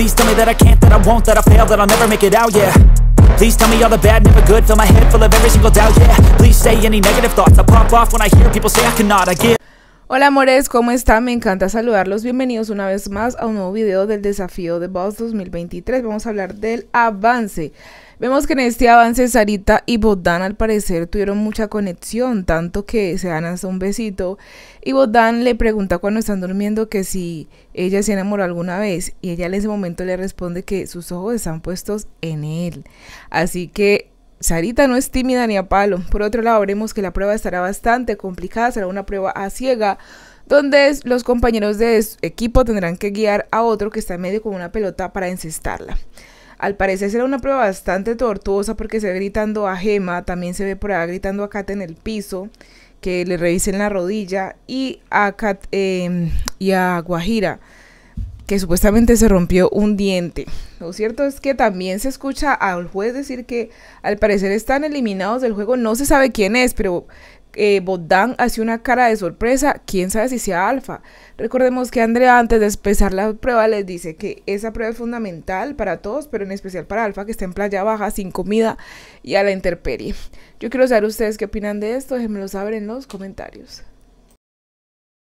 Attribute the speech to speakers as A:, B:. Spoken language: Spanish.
A: Please tell me that I can't, that I won't, that I fail, that I'll never make it out, yeah Please tell me all the bad, never good, fill my head full of every single doubt, yeah Please say any negative thoughts, I pop off when I hear people say I cannot, I give
B: Hola amores, ¿cómo están? Me encanta saludarlos. Bienvenidos una vez más a un nuevo video del desafío de Boss 2023. Vamos a hablar del avance. Vemos que en este avance Sarita y Bodán al parecer tuvieron mucha conexión, tanto que se dan hasta un besito. Y Bodán le pregunta cuando están durmiendo que si ella se enamoró alguna vez y ella en ese momento le responde que sus ojos están puestos en él. Así que Sarita no es tímida ni a palo. Por otro lado, veremos que la prueba estará bastante complicada, será una prueba a ciega, donde los compañeros de su equipo tendrán que guiar a otro que está en medio con una pelota para encestarla. Al parecer será una prueba bastante tortuosa porque se ve gritando a Gema, también se ve por allá gritando a Kat en el piso, que le revisen la rodilla, y a em, y a Guajira, que supuestamente se rompió un diente. Lo cierto es que también se escucha al juez decir que al parecer están eliminados del juego, no se sabe quién es, pero eh, Bodán hacía hace una cara de sorpresa, quién sabe si sea alfa. Recordemos que Andrea antes de empezar la prueba les dice que esa prueba es fundamental para todos, pero en especial para alfa que está en playa baja, sin comida y a la intemperie. Yo quiero saber ustedes qué opinan de esto, déjenmelo saber en los comentarios.